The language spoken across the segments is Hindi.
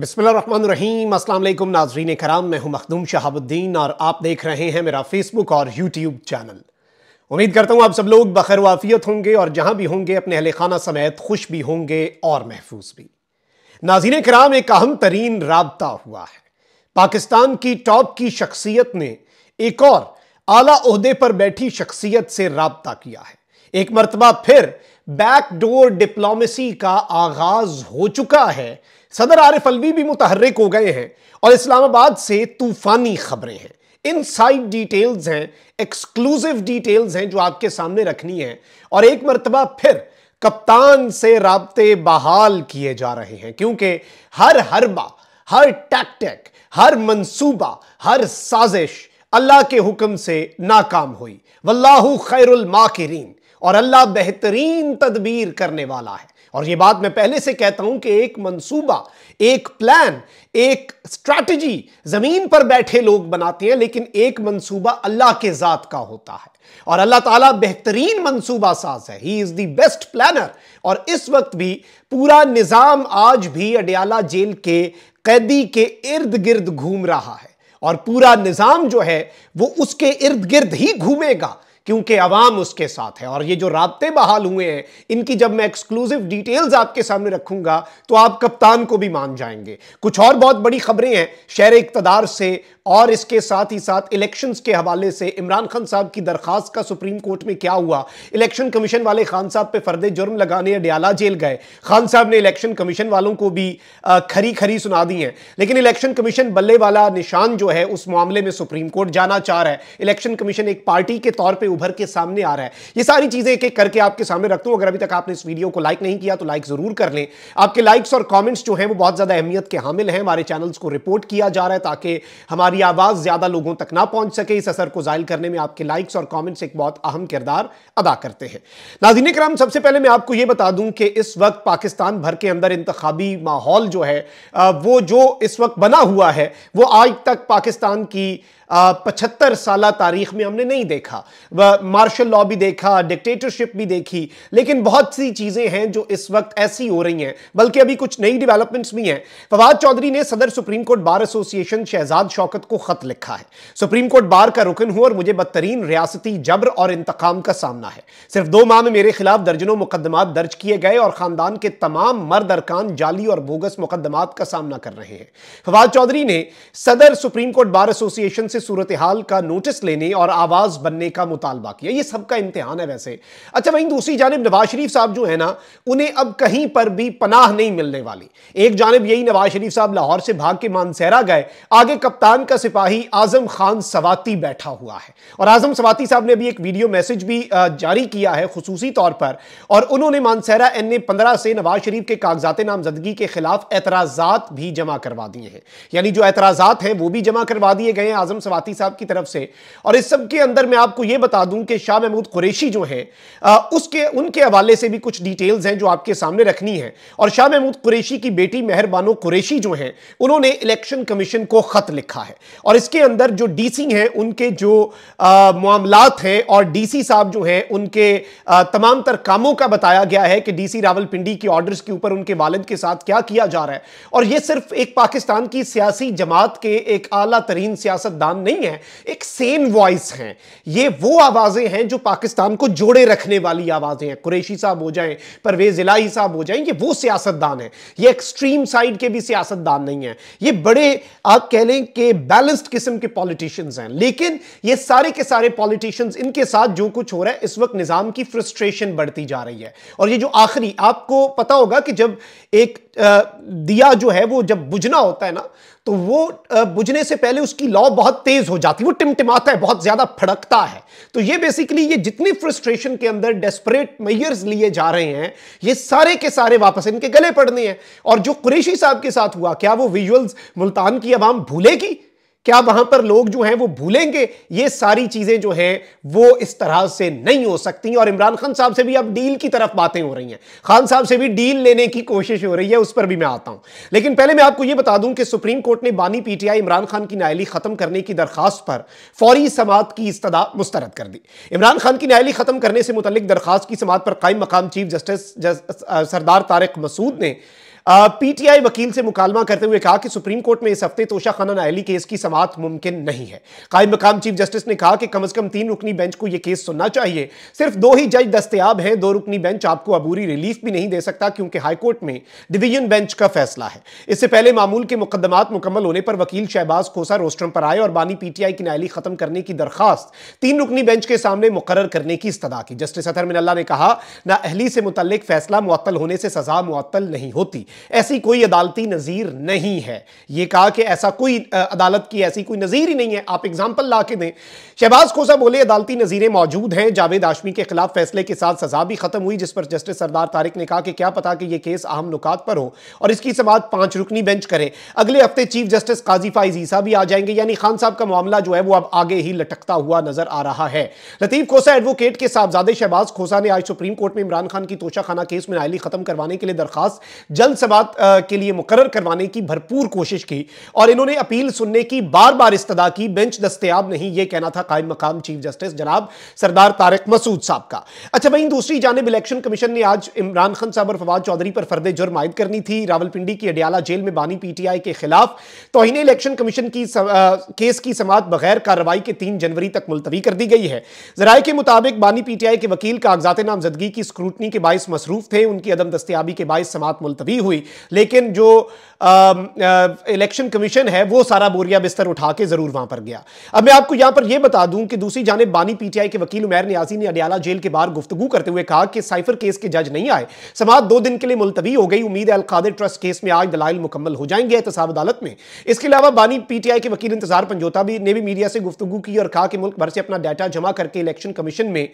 बिसमीम अल्लाम नाजरीन कराम मैं हूँ मखदूम शहाबुद्दीन और आप देख रहे हैं मेरा फेसबुक और यूट्यूब चैनल उम्मीद करता हूँ आप सब लोग बखर वाफियत होंगे और जहां भी होंगे अपने अहल खाना समेत खुश भी होंगे और महफूज भी नाजीन कराम एक अहम तरीन रबता हुआ है पाकिस्तान की टॉप की शख्सियत ने एक और आला पर बैठी शख्सियत से रबता किया है एक मरतबा फिर बैकडोर डिप्लोमेसी का आगाज हो चुका है सदर आरिफ अलवी भी मुतहरक हो गए हैं और इस्लामाबाद से तूफानी खबरें हैं इन साइड डिटेल्स हैं एक्सक्लूसिव डिटेल्स हैं जो आपके सामने रखनी है और एक मरतबा फिर कप्तान से रबते बहाल किए जा रहे हैं क्योंकि हर हरबा हर टैक्टिक हर मंसूबा हर साजिश अल्लाह के हुक्म से नाकाम हुई वल्लाहु खैरुल माकिरीन और अल्लाह बेहतरीन तदबीर करने वाला है और ये बात मैं पहले से कहता हूं कि एक मंसूबा एक प्लान एक स्ट्रैटेजी जमीन पर बैठे लोग बनाते हैं लेकिन एक मंसूबा अल्लाह के जात का होता है और अल्लाह ताला बेहतरीन मंसूबा साज है he is the best planner और इस वक्त भी पूरा निज़ाम आज भी अडियाला जेल के कैदी के इर्द गिर्द घूम रहा है और पूरा निज़ाम जो है वो उसके इर्द गिर्द ही घूमेगा क्योंकि अवाम उसके साथ है और ये जो रबते बहाल हुए हैं इनकी जब मैं एक्सक्लूसिव डिटेल्स आपके सामने रखूंगा तो आप कप्तान को भी मान जाएंगे कुछ और बहुत बड़ी खबरें हैं शहर इकतदार से और इसके साथ ही साथ इलेक्शंस के हवाले से इमरान खान साहब की दरखास्त का सुप्रीम कोर्ट में क्या हुआ इलेक्शन कमीशन वाले खान साहब पे फर्द जुर्म लगाने अडियाला जेल गए खान साहब ने इलेक्शन कमीशन वालों को भी खरी खरी सुना दी है लेकिन इलेक्शन कमीशन बल्ले वाला निशान जो है उस मामले में सुप्रीम कोर्ट जाना चाह रहा है इलेक्शन कमीशन एक पार्टी के तौर पर उभर के सामने आ रहा है ये सारी चीजें एक एक करके आपके सामने रखता हूं अगर अभी तक आपने इस वीडियो को लाइक नहीं किया तो लाइक जरूर कर लें आपके लाइक्स और कॉमेंट्स जो है वो बहुत ज्यादा अहमियत के हामिल हैं हमारे चैनल्स को रिपोर्ट किया जा रहा है ताकि हमारी आवाज ज्यादा लोगों तक ना पहुंच सके इस असर को जायल करने में आपके लाइक्स और कॉमेंट्स एक बहुत अहम किरदार अदा करते हैं नाजीन कराम सबसे पहले मैं आपको यह बता दूं कि इस वक्त पाकिस्तान भर के अंदर इंतबी माहौल जो है वो जो इस वक्त बना हुआ है वो आज तक पाकिस्तान की पचहत्तर साल तारीख में हमने नहीं देखा मार्शल लॉ भी देखा डिक्टेटरशिप भी देखी लेकिन बहुत सी चीज़ें हैं जो इस वक्त ऐसी हो रही हैं बल्कि अभी कुछ नई डेवलपमेंट्स भी हैं फवाद चौधरी ने सदर supreme court bar association Shahzad Shaukat को खत लिखा है सुप्रीम कोर्ट बार का रुकन हुआ और मुझे बदतरीन रियासती जबर और इंतकाम का सामना है सिर्फ दो माह में मेरे खिलाफ दर्जनों मुकदमा दर्ज किए गए और खानदान के तमाम मर्द अरकान जाली और बोगस मुकदमा का सामना कर रहे हैं फवाद चौधरी ने सदर सुप्रीम कोर्ट बार एसोसिएशन से सूरत हाल का नोटिस लेने और आवाज़ बनने का मुतालबा किया ये सबका इम्तहान है वैसे अच्छा वहीं दूसरी जानब नवाज शरीफ साहब जो है ना उन्हें अब कहीं पर भी पनाह नहीं मिलने वाली एक जानब यही नवाज शरीफ साहब लाहौर से भाग के मानसहरा गए आगे कप्तान का सिपाही आजम खान सवाती बैठा हुआ है और आजम सवाती साहब ने भी एक वीडियो मैसेज भी जारी किया है खसूसी तौर पर और उन्होंने मानसहरा एन ए पंद्रह से नवाज शरीफ के कागजात नामजदगी के खिलाफ एतराजात भी जमा करवा दिए हैं यानी जो एतराजात हैं वो भी जमा करवा दिए गए हैं आजम सवाती साहब की तरफ से और इस सब के अंदर मैं आपको यह बता दूं कि शाह महमूद कुरेशी जो हैं उसके उनके हवाले से भी कुछ डिटेल्स हैं जो आपके सामने रखनी है और शाह महमूद कुरेशी की बेटी मेहरबानो कुरेशी जो हैं उन्होंने इलेक्शन कमीशन को ख़त लिखा है और इसके अंदर जो डीसी हैं उनके जो मामलात हैं और डीसी साहब जो हैं उनके तमाम तर कामों का बताया गया है कि डी रावलपिंडी की ऑर्डर्स के ऊपर उनके वालद के साथ क्या किया जा रहा है और यह सिर्फ एक पाकिस्तान की सियासी जमात के एक आला तरीन सियासतदान पाकिस्तान नहीं है एक सेम वॉइस है ये वो आवाज़ें हैं जो पाकिस्तान को जोड़े रखने वाली आवाज़ें हैं कुरेशी साहब हो जाएं परवेज़ इलाही साहब हो जाएं ये वो सियासतदान है ये एक्सट्रीम साइड के भी सियासतदान नहीं है ये बड़े आप कह लें कि बैलेंस्ड किस्म के पॉलिटिशियंस हैं लेकिन ये सारे के सारे पॉलिटिशियंस इनके साथ जो कुछ हो रहा है इस वक्त निज़ाम की फ्रस्ट्रेशन बढ़ती जा रही है और ये जो आखिरी आपको पता होगा कि जब एक दिया जो है वो जब बुझना होता है ना तो वो बुझने से पहले उसकी लॉ बहुत तेज हो जाती है वो टिमटिमाता है बहुत ज्यादा फड़कता है तो ये बेसिकली ये जितनी फ्रस्ट्रेशन के अंदर डेस्परेट मैयर्स लिए जा रहे हैं ये सारे के सारे वापस इनके गले पड़ने हैं और जो कुरेशी साहब के साथ हुआ क्या वो विजुअल्स मुल्तान की अवाम भूलेगी क्या वहां पर लोग जो हैं वो भूलेंगे ये सारी चीजें जो हैं वो इस तरह से नहीं हो सकती और इमरान खान साहब से भी अब डील की तरफ बातें हो रही हैं खान साहब से भी डील लेने की कोशिश हो रही है उस पर भी मैं आता हूं लेकिन पहले मैं आपको यह बता दूं कि सुप्रीम कोर्ट ने बानी पीटीआई इमरान खान की न्यायाली खत्म करने की दरखास्त पर फौरी समात की इस्तदा मुस्तरद कर दी इमरान खान की न्यायली खत्म करने से मुतलिक दरखास्त की समात पर कायम मकाम चीफ जस्टिस सरदार तारक मसूद ने पीटीआई वकील से मुकालमा करते हुए कहा कि सुप्रीम कोर्ट में इस हफ्ते तोशा खाना नायली केस की समात मुमकिन नहीं है कायम मकाम चीफ जस्टिस ने कहा कि कम अज कम तीन रुकनी बेंच को यह केस सुनना चाहिए सिर्फ दो ही जज दस्तियाब हैं दो रुकनी बेंच आपको अबूरी रिलीफ भी नहीं दे सकता क्योंकि हाईकोर्ट में डिवीजन बेंच का फैसला है इससे पहले मामूल के मुकदमा मुकम्मल होने पर वकील शहबाज खोसा रोस्ट्रम पर आए और बानी पीटीआई की नायली खत्म करने की दरखास्त तीन रुकनी बेंच के सामने मुकर करने की इस्तदा की जस्टिस अतरमिन मिनल्ला ने कहा ना अहली से मुतल फैसला मुअत्तल होने से सजा मुअत्तल नहीं होती ऐसी कोई अदालती नज़ीर नहीं है ये कहा कि ऐसा कोई अदालत की ऐसी कोई नज़ीर ही नहीं है आप एग्जाम्पल ला के दें शहबाज खोसा बोले अदालती नज़ीरें मौजूद हैं जावेद आशमी के खिलाफ फैसले के साथ सजा भी खत्म हुई जिस पर जस्टिस सरदार तारिक ने कहा कि क्या पता कि यह केस अहम नुकात पर हो और इसकी समाज पांच रुकनी बेंच करे अगले हफ्ते चीफ जस्टिस काजी फाइज ईसा भी आ जाएंगे यानी खान साहब का मामला जो है वो अब आगे ही लटकता हुआ नजर आ रहा है लतीफ खोसा एडवोकेट के साहबजादे शहबाज खोसा ने आज सुप्रीम कोर्ट में इमरान खान की तोशाखाना केस में नायली खत्म करवाने के लिए दरखास्त जल्द सबात के लिए मुकर करवाने की भरपूर कोशिश की और इन्होंने अपील सुनने की बार बार इस्तदा की बेंच दस्तियाब नहीं यह कहना था कायम मकाम चीफ जस्टिस जनाब सरदार तारक मसूद साहब का अच्छा वहीं दूसरी जानब इलेक्शन कमीशन ने आज इमरान खान साहब और फवाद चौधरी पर फर्द जुर्म आयद करनी थी रावलपिंडी की अडियाला जेल में बानी पीटीआई के खिलाफ तो इन्हें इलेक्शन कमीशन की केस की समात बगैर कार्रवाई के तीन जनवरी तक मुलतवी कर दी गई है जराये के मुताबिक बानी पीटीआई के वकील कागजात नामजदगी की स्क्रूटनी के बायस मसरूफ थे उनकी अदम दस्तियाबी के बायस समात मुलतवी हुई हुई लेकिन जो इलेक्शन कमीशन है वो सारा बोरिया बिस्तर उठा के जरूर वहां पर गया अब मैं आपको यहां पर यह बता दूं कि दूसरी जानब बानी पीटीआई के वकील उमैर न्याजी ने अडियाला जेल के बाहर गुफ्तगु करते हुए कहा कि साइफर केस के जज नहीं आए समाज दो दिन के लिए मुलतवी हो गई उम्मीद है ट्रस्ट केस में आज दलाइल मुकम्मल हो जाएंगे एहतसाब अदालत में इसके अलावा बानी पीटीआई के वकील इंतजार पंजोता भी ने भी मीडिया से गुफ्तु की और कहा कि मुल्क भर से अपना डाटा जमा करके इलेक्शन कमीशन में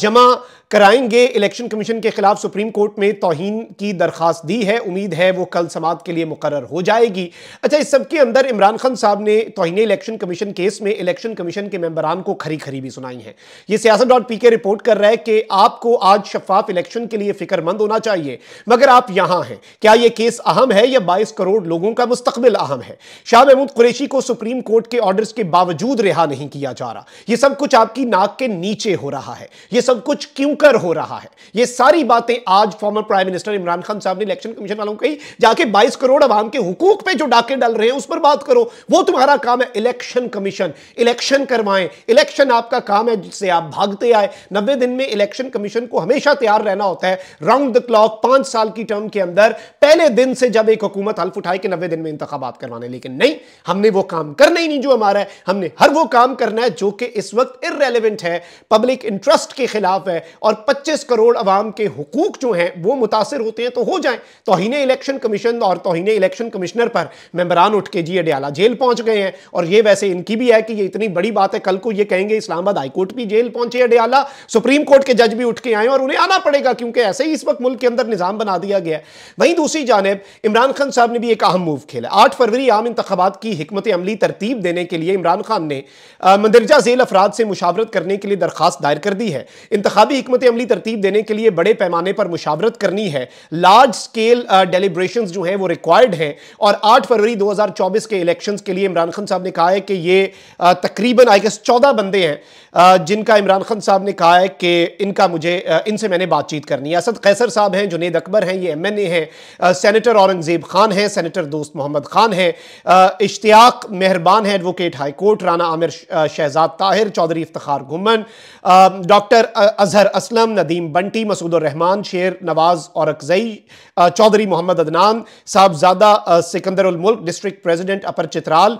जमा कराएंगे इलेक्शन कमीशन के खिलाफ सुप्रीम कोर्ट में तोहन की दरखास्त दी है उम्मीद है वो कल समाज के लिए मुकर हो जाएगी अच्छा इस सबके अंदर इमरान खान साहब ने तोहन इलेक्शन कमीशन केस में इलेक्शन कमीशन के मेंबरान को खरी खरी भी सुनाई है ये सियासत डॉट पी के रिपोर्ट कर रहा है कि आपको आज शफाफ इलेक्शन के लिए फिक्रमंद होना चाहिए मगर आप यहां हैं क्या यह केस अहम है या बाईस करोड़ लोगों का मुस्तबिल अहम है शाह महमूद कुरेशी को सुप्रीम कोर्ट के ऑर्डर के बावजूद रिहा नहीं किया जा रहा यह सब कुछ आपकी नाक के नीचे हो रहा है यह सब कुछ क्यों कर हो रहा है यह सारी बातें आज former prime minister Imran Khan साहब ने इलेक्शन कमीशन वालों को कही जाके बाईस करोड़ अवाम के हुकूक पे जो डाके डाल रहे हैं उस पर बात करो वो तुम्हारा काम है इलेक्शन कमीशन इलेक्शन करवाएं इलेक्शन आपका काम है जिससे आप भागते आए नब्बे दिन में इलेक्शन कमीशन को हमेशा तैयार रहना होता है राउंड द क्लॉक पांच साल की टर्म के अंदर पहले दिन से जब एक हुकूमत हल्फ उठाए कि नब्बे दिन में इंतबात करवाने लेकिन नहीं हमने वो काम करना ही नहीं जो हमारा है हमने हर वो काम करना है जो कि इस वक्त इरेलीवेंट है पब्लिक इंटरेस्ट के खिलाफ है और पच्चीस करोड़ अवाम के हकूक जो हैं वो मुतासर होते हैं तो हो जाए तोहन इलेक्शन कमीशन और तो तोहन इलेक्शन कमिश्नर पर मेम्बरान उठ के जी अडयाला जेल पहुंच गए हैं और ये वैसे इनकी भी है कि ये इतनी बड़ी बात है कल को ये कहेंगे इस्लामाबाद हाईकोर्ट भी जेल पहुंचे अडयाला सुप्रीम कोर्ट के जज भी उठ के आए और उन्हें आना पड़ेगा क्योंकि ऐसे ही इस वक्त मुल्क के अंदर निज़ाम बना दिया गया है वहीं दूसरी जानब इमरान खान साहब ने भी एक अहम मूव खेला आठ फरवरी आम इंतबात की हमत अमली तरतीब देने के लिए इमरान खान ने मंदरजा जेल अफराद से मुशावरत करने के लिए दरखास्त दायर कर दी है इंतबी हमत अमली तरतीब देने के लिए बड़े पैमाने पर मुशावरत करनी है लार्ज स्केल डेलीब्रेशन जो है वो रिक्वायर्ड है और 8 फरवरी 2024 के इलेक्शंस के लिए इमरान खान साहब ने कहा है कि ये तकरीबन आई गेस चौदह बंदे हैं जिनका इमरान खान साहब ने कहा है कि इनका मुझे इनसे मैंने बातचीत करनी है असद कैसर साहब हैं जुनेद अकबर हैं ये एम एन ए हैं सैनिटर औरंगजेब खान हैं सैनिटर दोस्त मोहम्मद खान हैं इश्तियाक मेहरबान है advocate high court Rana Aamir Shahzad Tahir Chaudhry Iftar Ghuman doctor Azhar Aslam Nadeem Bunty Masood Rehman Sher Nawaz और अकजई चौधरी मोहम्मद अदनान साहब Sahibzada Sikandar Sikandarmulk district president upper Chitral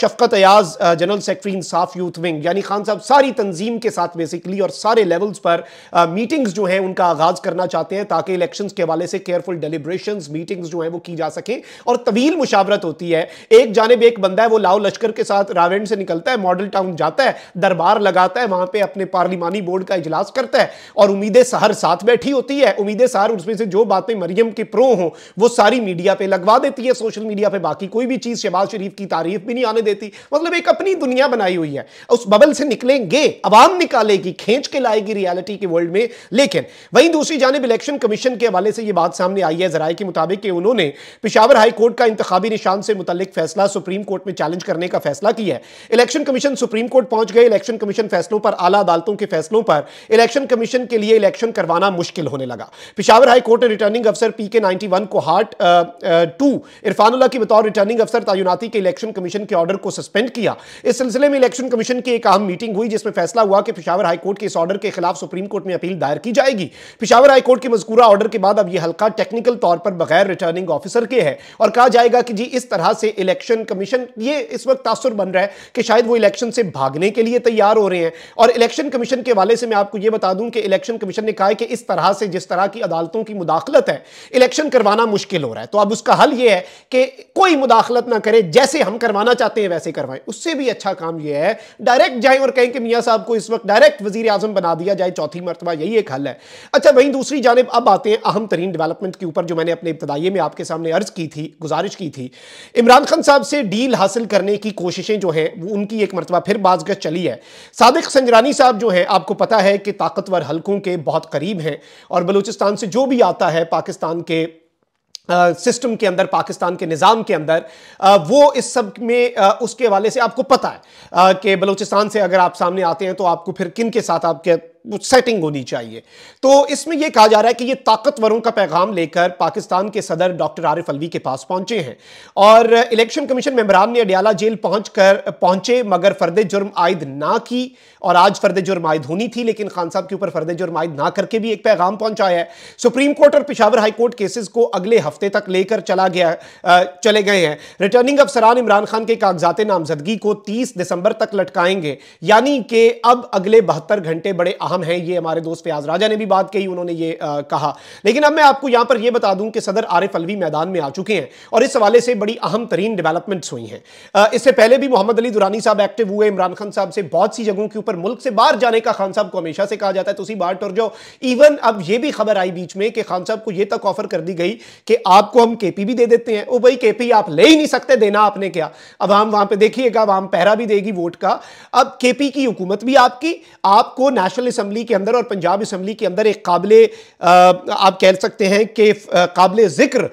Shafqat Ayaz general secretary Insaf youth wing यानी खान साहब सारी तंजीम के साथ बेसिकली और सारे लेवल्स पर मीटिंग्स जो हैं उनका आगाज करना चाहते हैं ताकि इलेक्शन के हवाले से केयरफुल डेलीब्रेशन मीटिंग्स जो हैं वो की जा सकें और तवील मुशावरत होती है एक जानब एक बंदा है वो लाओ लश्कर के साथ रावेंड से निकलता है मॉडल टाउन जाता है दरबार लगाता है वहाँ पर अपने पार्लिमानी बोर्ड का इजलास करता है और उम्मीद सहर साथ बैठी होती है उम्मीद सहर उसमें से जो बातें मरियम के प्रो हों वो सारी मीडिया पे लगवा देती है सोशल मीडिया पे बाकी कोई भी चीज़ शहबाज शरीफ की तारीफ भी नहीं आने देती मतलब एक अपनी दुनिया बनाई हुई है उस बबल से निकलेंगे आवाम निकालेगी खींच के लाएगी रियालिटी के वर्ल्ड में लेकिन वहीं दूसरी जानब इलेक्शन कमीशन के हवाले से यह बात सामने आई है जराये के मुताबिक उन्होंने पिशावर हाईकोर्ट का इंतबी निशान से मुतलिक फैसला सुप्रीम कोर्ट में चैलेंज करने का फैसला किया है इलेक्शन कमीशन सुप्रीम कोर्ट पहुंच गए इलेक्शन कमीशन फैसलों पर आला अदालतों के फैसलों पर इलेक्शन कमीशन के लिए इलेक्शन करवाना मुश्किल होने लगा पिशावर हाई कोर्ट ने रिटर्निंग अफसर पीके 91 को हार्ट टू इरफानुल्ला की बतौर रिटर्निंग अफसर तयनाती के इलेक्शन कमीशन के ऑर्डर को सस्पेंड किया इस सिलसिले में इलेक्शन कमीशन की एक अहम मीटिंग हुई जिसमें फैसला हुआ कि पिशावर हाईकोर्ट के इस ऑर्डर के खिलाफ सुप्रीम कोर्ट में अपील दायर की जाएगी पिशावर हाईकोर्ट के मजकूरा ऑर्डर के बाद अब यह हल्का टेक्निकल तौर पर बगैर रिटर्निंग ऑफिसर के है और कहा जाएगा कि जी इस तरह से इलेक्शन कमीशन ये इस वक्त तासर बन रहा है कि शायद वो इलेक्शन से भागने के लिए तैयार हो रहे हैं और इलेक्शन कमीशन के वाले से मैं आपको यह बता दूं कि इलेक्शन कमीशन ने कहा कि इस तरह से जिस तरह की अदालतों की मुदाखलत है इलेक्शन करवाना मुश्किल हो रहा है तो अब उसका हल यह है कि कोई मुदाखलत ना करें जैसे हम करवाना चाहते हैं वैसे करवाएं उससे भी अच्छा काम यह है डायरेक्ट जाएं और कहें कि मियाँ साहब को इस वक्त डायरेक्ट वजीर आजम बना दिया जाए चौथी मरतबा यही एक हल है अच्छा वहीं दूसरी जानब अब आते हैं अहम तरीन डेवलपमेंट के ऊपर जो मैंने अपने इब्तदाइये में आपके सामने अर्ज की थी गुजारिश की थी इमरान खान साहब से डील हासिल करने की कोशिशें जो हैं वो उनकी एक मरतबा फिर बाजगश चली है सादिक संजरानी साहब जो हैं आपको पता है कि ताकतवर हल्कों के बहुत करीब हैं और बलूचिस्तान से जो भी आता है पाकिस्तान के सिस्टम के अंदर पाकिस्तान के निज़ाम के अंदर वो इस सब में उसके हवाले से आपको पता है कि बलूचिस्तान से अगर आप सामने आते हैं तो आपको फिर किन के साथ आपके सेटिंग होनी चाहिए तो इसमें यह कहा जा रहा है कि यह ताकतवरों का पैगाम लेकर पाकिस्तान के सदर डॉक्टर आरिफ अलवी के पास पहुंचे हैं और इलेक्शन कमीशन मेम्बरान ने अडियाला जेल पहुंच कर पहुंचे मगर फर्द जुर्म आयद ना की और आज फर्द जुर्म आयद होनी थी लेकिन खान साहब के ऊपर फर्द जुर्म आयद ना करके भी एक पैगाम पहुंचाया है सुप्रीम कोर्ट और पिशावर हाईकोर्ट केसेस को अगले हफ्ते तक लेकर चला गया चले गए हैं रिटर्निंग अफसरान इमरान खान के कागजात नामजदगी को तीस दिसंबर तक लटकाएंगे यानी कि अब अगले बहत्तर घंटे बड़े अहम हैं ये हमारे दोस्त फयाज राजा ने भी बात कही उन्होंने ये आ, कहा लेकिन अब मैं आपको यहाँ पर यह बता दूँ कि सदर आरिफ अलवी मैदान में आ चुके हैं और इस हवाले से बड़ी अहम तरीन डेवलपमेंट्स हुई हैं इससे पहले भी मोहम्मद अली दुरानी साहब एक्टिव हुए इमरान खान साहब से बहुत सी जगहों के ऊपर मुल्क से बाहर जाने का खान साहब को हमेशा से कहा जाता है तुम बाहर टुर जाओ इवन अब यह भी खबर आई बीच में कि खान साहब को यह तक ऑफर कर दी गई कि आपको हम के भी दे देते हैं ओ भाई के आप ले ही नहीं सकते देना आपने क्या अब हम वहां पर देखिएगा वहां पहरा भी देगी वोट का अब केपी की हुकूमत भी आपकी आपको नेशनल असम्बली के अंदर और पंजाब असम्बली के अंदर एक काबिल आप कह सकते हैं कि काबिल ज़िक्र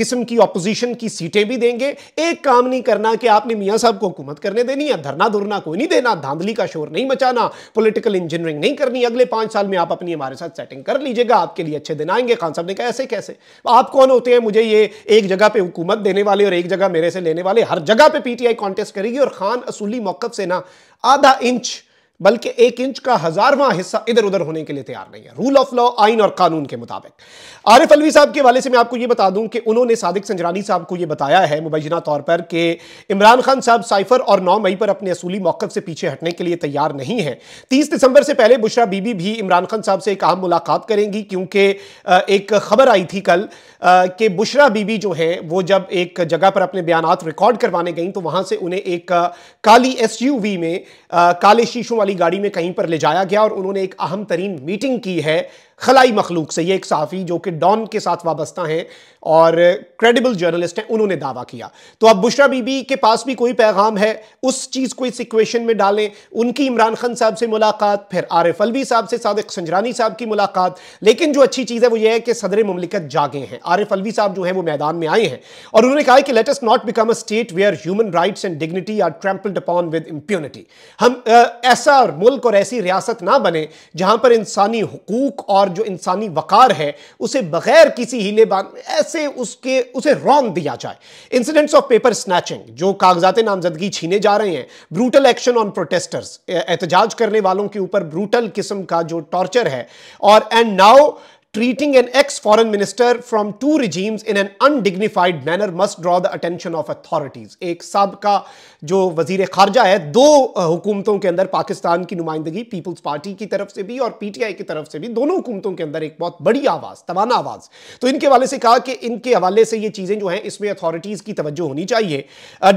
किस्म की अपोजिशन की सीटें भी देंगे एक काम नहीं करना कि आपने मियाँ साहब को हुकूमत करने देनी है धरना धुरना कोई नहीं देना धांधली का शोर नहीं मचाना पोलिटिकल इंजीनियरिंग नहीं करनी अगले पाँच साल में आप अपनी हमारे साथ सेटिंग कर लीजिएगा आपके लिए अच्छे दिन आएंगे खान साहब ने कहा ऐसे कैसे आप कौन होते हैं मुझे ये एक जगह पर हुकूमत देने वाले और एक जगह मेरे से लेने वाले हर जगह पर पीटीआई कॉन्टेस्ट करेगी और खान असूली मौकफ से ना आधा इंच बल्कि एक इंच का हजारवां हिस्सा इधर उधर होने के लिए तैयार नहीं है रूल ऑफ लॉ आइन और कानून के मुताबिक आरिफ अलवी साहब के वाले से मैं आपको यह बता दूं कि उन्होंने सादिक संजरानी साहब को यह बताया है मुबैना तौर पर कि इमरान खान साहब साइफर और नौ मई पर अपने असूली मौकफ से पीछे हटने के लिए तैयार नहीं है तीस दिसंबर से पहले बुशरा बीबी भी इमरान खान साहब से एक अहम मुलाकात करेंगी क्योंकि एक खबर आई थी कल कि बुशरा बीबी जो है वो जब एक जगह पर अपने बयान रिकॉर्ड करवाने गई तो वहां से उन्हें एक काली एस में काले शीशों वाली वाली गाड़ी में कहीं पर ले जाया गया और उन्होंने एक अहम तरीन मीटिंग की है खलाई मखलूक से ये एक सहाफ़ी जो कि डॉन के साथ वाबस्ता हैं और क्रेडिबल जर्नलिस्ट हैं उन्होंने दावा किया तो अब बुशरा बीबी के पास भी कोई पैगाम है उस चीज़ को इस इक्वेशन में डालें उनकी इमरान खान साहब से मुलाकात फिर आरिफ अलवी साहब से सादक संजरानी साहब की मुलाकात लेकिन जो अच्छी चीज़ है वो ये है कि सदर ममलिकत जागे हैं आरिफ अलवी साहब जो है वो मैदान में आए हैं और उन्होंने कहा कि let's not become a state where human rights and dignity are trampled upon with impunity हम ऐसा मुल्क और ऐसी रियासत ना बने जहां पर इंसानी हकूक और जो इंसानी वकार है उसे बगैर किसी हीले बान ऐसे उसके उसे रौन दिया जाए इंसिडेंट्स ऑफ पेपर स्नैचिंग जो कागजात नामजदगी छीने जा रहे हैं ब्रूटल एक्शन ऑन प्रोटेस्टर्स एहतजाज करने वालों के ऊपर ब्रूटल किस्म का जो टॉर्चर है और and now treating an ex foreign minister from two regimes in an undignified manner must draw the attention of authorities एक सबका जो वजीर खारजा है दो हुकूमतों के अंदर पाकिस्तान की नुमाइंदगी पीपल्स पार्टी की तरफ से भी और पीटीआई की तरफ से भी दोनों हुकूमतों के अंदर एक बहुत बड़ी आवाज़ तवाना आवाज़ तो इनके हवाले से कहा कि इनके हवाले से ये चीज़ें जो हैं इसमें अथॉरिटीज़ की तवज्जो होनी चाहिए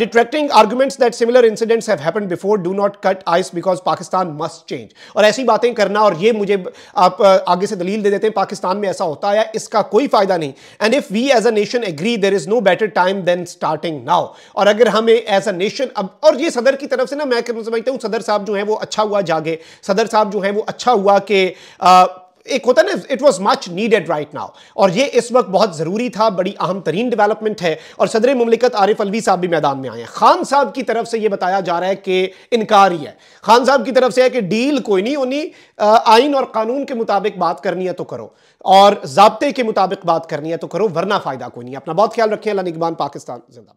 detracting arguments that similar incidents have happen before do not cut ice because Pakistan must change और ऐसी बातें करना और ये मुझे आप आगे से दलील दे देते हैं पाकिस्तान में ऐसा होता है इसका कोई फायदा नहीं and if we as a nation agree there is no better time than starting now और अगर हमें एज अ नेशन अब और ये सदर की तरफ से ना मैं समझता हूँ सदर साहब जो है वो अच्छा हुआ जागे सदर साहब जो है वो अच्छा हुआ कि एक होता है ना it was much needed right now और ये इस वक्त बहुत ज़रूरी था बड़ी अहम तरीन डेवलपमेंट है और सदर ममलिकत आरिफ अलवी साहब भी मैदान में आए हैं खान साहब की तरफ से ये बताया जा रहा है कि इनकार ही है खान साहब की तरफ से है कि डील कोई नहीं होनी आइन और कानून के मुताबिक बात करनी है तो करो और जबते के मुताबिक बात करनी है तो करो वरना फ़ायदा कोई नहीं अपना बहुत ख्याल रखें अला निगबान पाकिस्तान जिंदाबाद